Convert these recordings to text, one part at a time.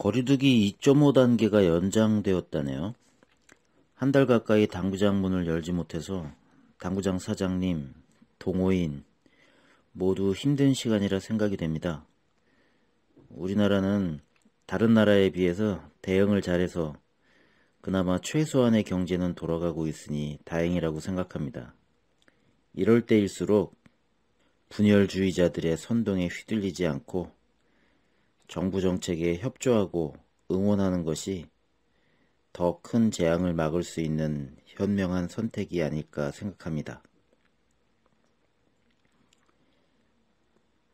거리두기 2.5 단계가 연장되었다네요. 한 달 가까이 당구장 문을 열지 못해서 당구장 사장님, 동호인 모두 힘든 시간이라 생각이 됩니다. 우리나라는 다른 나라에 비해서 대응을 잘해서 그나마 최소한의 경제는 돌아가고 있으니 다행이라고 생각합니다. 이럴 때일수록 분열주의자들의 선동에 휘둘리지 않고 정부 정책에 협조하고 응원하는 것이 더 큰 재앙을 막을 수 있는 현명한 선택이 아닐까 생각합니다.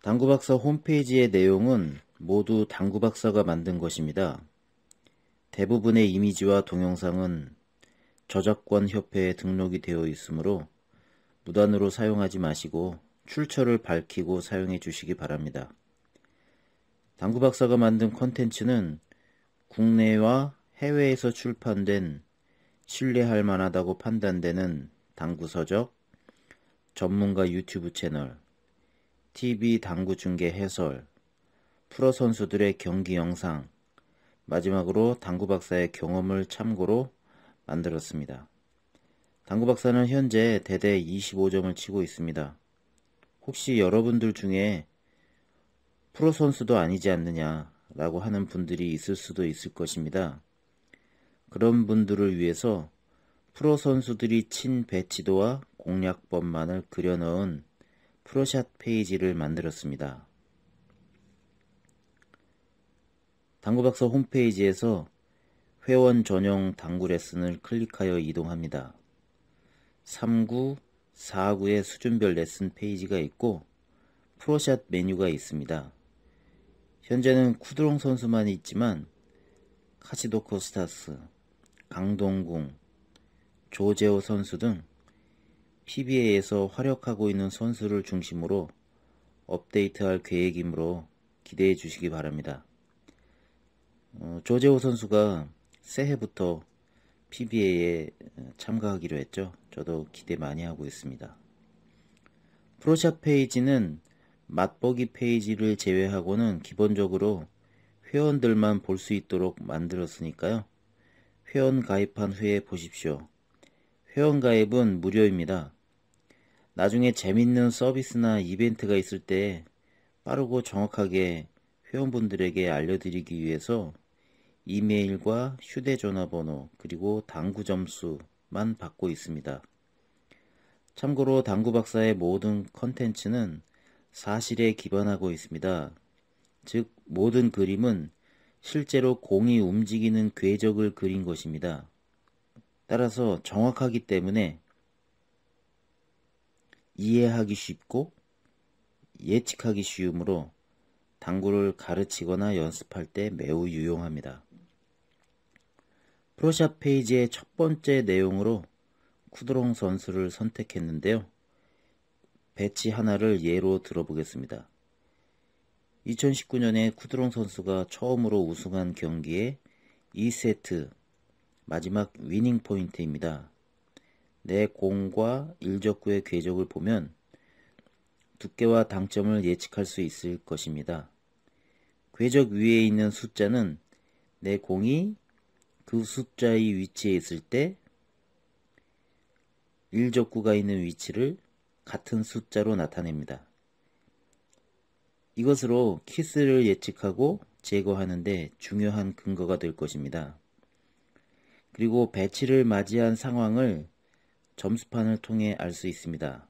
당구박사 홈페이지의 내용은 모두 당구박사가 만든 것입니다. 대부분의 이미지와 동영상은 저작권 협회에 등록이 되어 있으므로 무단으로 사용하지 마시고 출처를 밝히고 사용해 주시기 바랍니다. 당구 박사가 만든 컨텐츠는 국내와 해외에서 출판된 신뢰할 만하다고 판단되는 당구 서적, 전문가 유튜브 채널, TV 당구 중계 해설, 프로 선수들의 경기 영상, 마지막으로 당구 박사의 경험을 참고로 만들었습니다. 당구 박사는 현재 대대 25점을 치고 있습니다. 혹시 여러분들 중에 프로 선수도 아니지 않느냐라고 하는 분들이 있을 수도 있을 것입니다. 그런 분들을 위해서 프로 선수들이 친 배치도와 공략법만을 그려넣은 프로샷 페이지를 만들었습니다. 당구박사 홈페이지에서 회원 전용 당구 레슨을 클릭하여 이동합니다. 3구, 4구의 수준별 레슨 페이지가 있고 프로샷 메뉴가 있습니다. 현재는 쿠드롱 선수만 있지만 카시도 코스타스, 강동궁, 조재호 선수 등 PBA에서 활약하고 있는 선수를 중심으로 업데이트할 계획이므로 기대해 주시기 바랍니다. 어, 조재호 선수가 새해부터 PBA에 참가하기로 했죠. 저도 기대 많이 하고 있습니다. 프로샵 페이지는 맛보기 페이지를 제외하고는 기본적으로 회원들만 볼 수 있도록 만들었으니까요. 회원 가입한 후에 보십시오. 회원 가입은 무료입니다. 나중에 재밌는 서비스나 이벤트가 있을 때 빠르고 정확하게 회원분들에게 알려드리기 위해서 이메일과 휴대전화번호 그리고 당구 점수만 받고 있습니다. 참고로 당구 박사의 모든 컨텐츠는 사실에 기반하고 있습니다. 즉, 모든 그림은 실제로 공이 움직이는 궤적을 그린 것입니다. 따라서 정확하기 때문에 이해하기 쉽고 예측하기 쉬우므로 당구를 가르치거나 연습할 때 매우 유용합니다. 프로샵 페이지의 첫 번째 내용으로 쿠드롱 선수를 선택했는데요. 배치 하나를 예로 들어보겠습니다. 2019년에 쿠드롱 선수가 처음으로 우승한 경기에 2세트 마지막 위닝 포인트입니다. 내 공과 일적구의 궤적을 보면 두께와 당점을 예측할 수 있을 것입니다. 궤적 위에 있는 숫자는 내 공이 그 숫자의 위치에 있을 때 일적구가 있는 위치를 같은 숫자로 나타냅니다. 이것으로 키스를 예측하고 제거하는데 중요한 근거가 될 것입니다. 그리고 배치를 맞이한 상황을 점수판을 통해 알 수 있습니다.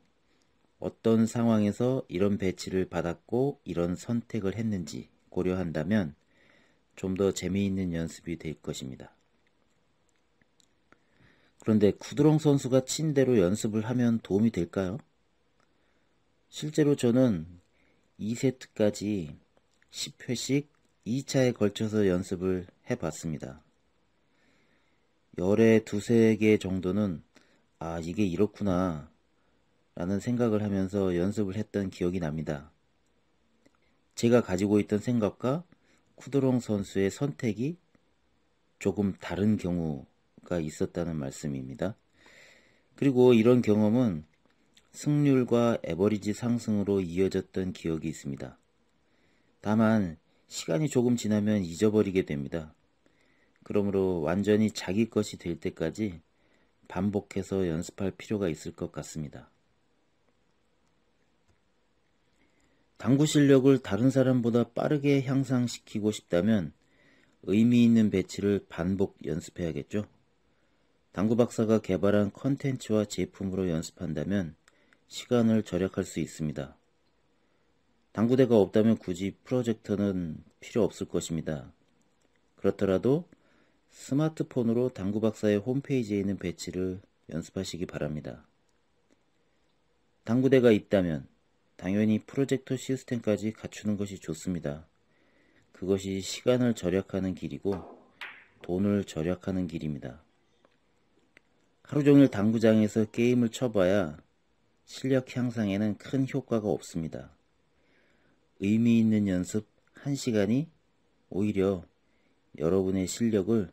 어떤 상황에서 이런 배치를 받았고 이런 선택을 했는지 고려한다면 좀 더 재미있는 연습이 될 것입니다. 그런데 구드롱 선수가 친 대로 연습을 하면 도움이 될까요? 실제로 저는 2세트까지 10회씩 2차에 걸쳐서 연습을 해봤습니다. 열에 두 세 개 정도는 아, 이게 이렇구나 라는 생각을 하면서 연습을 했던 기억이 납니다. 제가 가지고 있던 생각과 쿠드롱 선수의 선택이 조금 다른 경우가 있었다는 말씀입니다. 그리고 이런 경험은 승률과 에버리지 상승으로 이어졌던 기억이 있습니다. 다만 시간이 조금 지나면 잊어버리게 됩니다. 그러므로 완전히 자기 것이 될 때까지 반복해서 연습할 필요가 있을 것 같습니다. 당구 실력을 다른 사람보다 빠르게 향상시키고 싶다면 의미 있는 배치를 반복 연습해야겠죠. 당구 박사가 개발한 컨텐츠와 제품으로 연습한다면 시간을 절약할 수 있습니다. 당구대가 없다면 굳이 프로젝터는 필요 없을 것입니다. 그렇더라도 스마트폰으로 당구박사의 홈페이지에 있는 배치를 연습하시기 바랍니다. 당구대가 있다면 당연히 프로젝터 시스템까지 갖추는 것이 좋습니다. 그것이 시간을 절약하는 길이고 돈을 절약하는 길입니다. 하루 종일 당구장에서 게임을 쳐봐야 실력 향상에는 큰 효과가 없습니다. 의미 있는 연습 1시간이 오히려 여러분의 실력을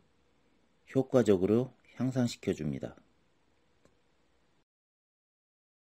효과적으로 향상시켜 줍니다.